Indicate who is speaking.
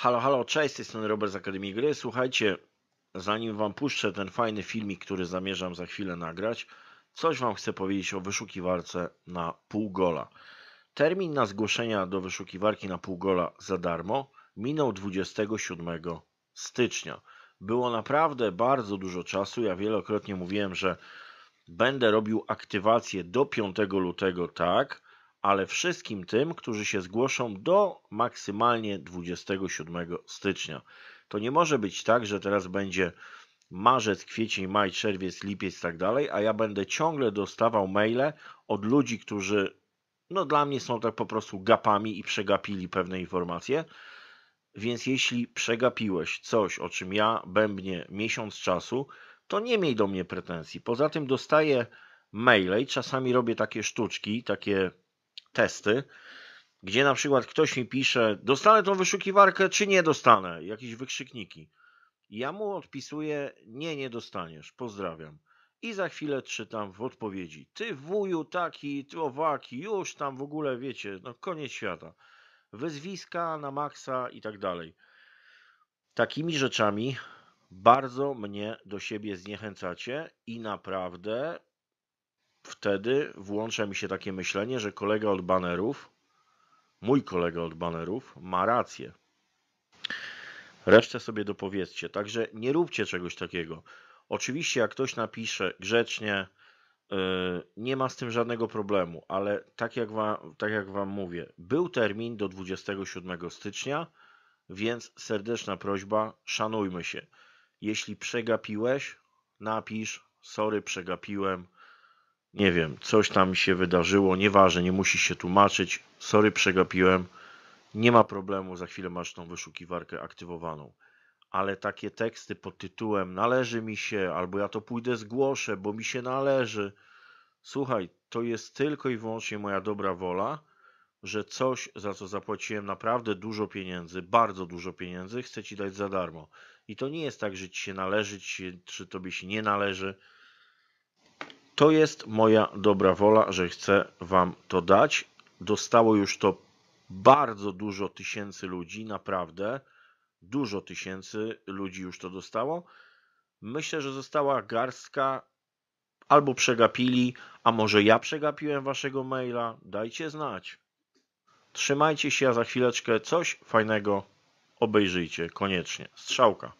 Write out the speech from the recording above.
Speaker 1: Halo, halo, cześć, jestem Robert z Akademii Gry. Słuchajcie, zanim Wam puszczę ten fajny filmik, który zamierzam za chwilę nagrać, coś Wam chcę powiedzieć o wyszukiwarce na półgola. Termin na zgłoszenia do wyszukiwarki na półgola za darmo minął 27 stycznia. Było naprawdę bardzo dużo czasu. Ja wielokrotnie mówiłem, że będę robił aktywację do 5 lutego, tak, ale wszystkim tym, którzy się zgłoszą do maksymalnie 27 stycznia. To nie może być tak, że teraz będzie marzec, kwiecień, maj, czerwiec, lipiec i tak dalej, a ja będę ciągle dostawał maile od ludzi, którzy no dla mnie są tak po prostu gapami i przegapili pewne informacje. Więc jeśli przegapiłeś coś, o czym ja bębnie miesiąc czasu, to nie miej do mnie pretensji. Poza tym dostaję maile i czasami robię takie sztuczki, takie testy, gdzie na przykład ktoś mi pisze, dostanę tą wyszukiwarkę, czy nie dostanę, jakieś wykrzykniki. ja mu odpisuję, nie, nie dostaniesz, pozdrawiam. I za chwilę czytam w odpowiedzi, ty wuju taki, ty owaki, już tam w ogóle wiecie, no koniec świata. Wyzwiska na maksa i tak dalej. Takimi rzeczami bardzo mnie do siebie zniechęcacie i naprawdę wtedy włącza mi się takie myślenie, że kolega od banerów, mój kolega od banerów, ma rację. Resztę sobie dopowiedzcie. Także nie róbcie czegoś takiego. Oczywiście, jak ktoś napisze grzecznie, yy, nie ma z tym żadnego problemu, ale tak jak, wam, tak jak Wam mówię, był termin do 27 stycznia, więc serdeczna prośba, szanujmy się. Jeśli przegapiłeś, napisz, sorry, przegapiłem nie wiem, coś tam się wydarzyło, nieważne, nie musisz się tłumaczyć, sorry, przegapiłem, nie ma problemu, za chwilę masz tą wyszukiwarkę aktywowaną. Ale takie teksty pod tytułem należy mi się, albo ja to pójdę zgłoszę, bo mi się należy. Słuchaj, to jest tylko i wyłącznie moja dobra wola, że coś, za co zapłaciłem naprawdę dużo pieniędzy, bardzo dużo pieniędzy, chcę ci dać za darmo. I to nie jest tak, że ci się należy, czy tobie się nie należy to jest moja dobra wola, że chcę Wam to dać. Dostało już to bardzo dużo tysięcy ludzi, naprawdę. Dużo tysięcy ludzi już to dostało. Myślę, że została garstka, albo przegapili, a może ja przegapiłem Waszego maila. Dajcie znać. Trzymajcie się, a za chwileczkę coś fajnego obejrzyjcie koniecznie. Strzałka.